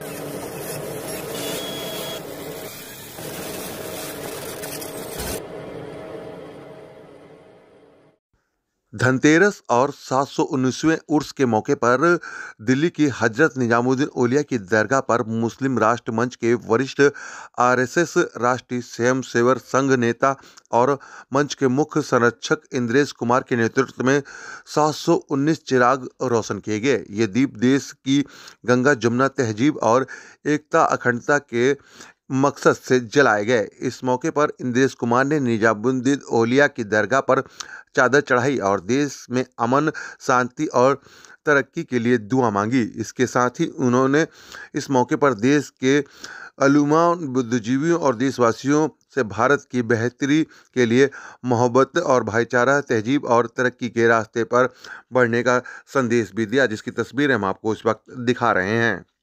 Thank you. Dhanteras और सात सौ उन्नीसवें उर्स के मौके पर दिल्ली की हजरत निजामुद्दीन ओलिया की दरगाह पर मुस्लिम राष्ट्र मंच के वरिष्ठ आरएसएस राष्ट्रीय स्वयंसेवर संघ नेता और मंच के मुख्य संरक्षक इंद्रेश कुमार के नेतृत्व में 719 चिराग रोशन किए गए ये दीप देश की गंगा जमुना तहजीब और एकता अखंडता के मकसद से जलाए गए इस मौके पर इंद्रेश कुमार ने निजामुद्दीन ओलिया की दरगाह पर चादर चढ़ाई और देश में अमन शांति और तरक्की के लिए दुआ मांगी इसके साथ ही उन्होंने इस मौके पर देश के अलुमा बुद्धिजीवियों और देशवासियों से भारत की बेहतरी के लिए मोहब्बत और भाईचारा तहजीब और तरक्की के रास्ते पर बढ़ने का संदेश भी दिया जिसकी तस्वीर हम आपको इस वक्त दिखा रहे हैं